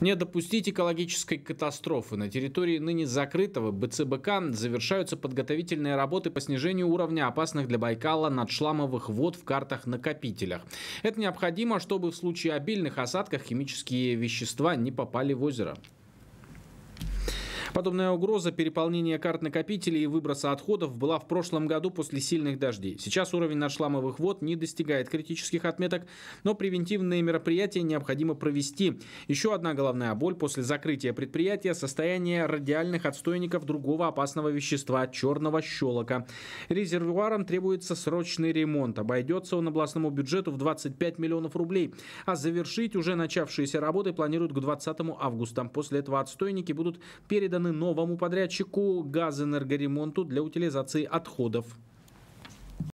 Не допустить экологической катастрофы. На территории ныне закрытого БЦБК завершаются подготовительные работы по снижению уровня опасных для Байкала надшламовых вод в картах-накопителях. Это необходимо, чтобы в случае обильных осадков химические вещества не попали в озеро. Подобная угроза переполнения карт накопителей и выброса отходов была в прошлом году после сильных дождей. Сейчас уровень надшламовых вод не достигает критических отметок, но превентивные мероприятия необходимо провести. Еще одна головная боль после закрытия предприятия – состояние радиальных отстойников другого опасного вещества – черного щелока. Резервуарам требуется срочный ремонт. Обойдется он областному бюджету в 25 миллионов рублей. А завершить уже начавшиеся работы планируют к 20 августа. После этого отстойники будут переданы переданы новому подрядчику газэнергоремонту для утилизации отходов.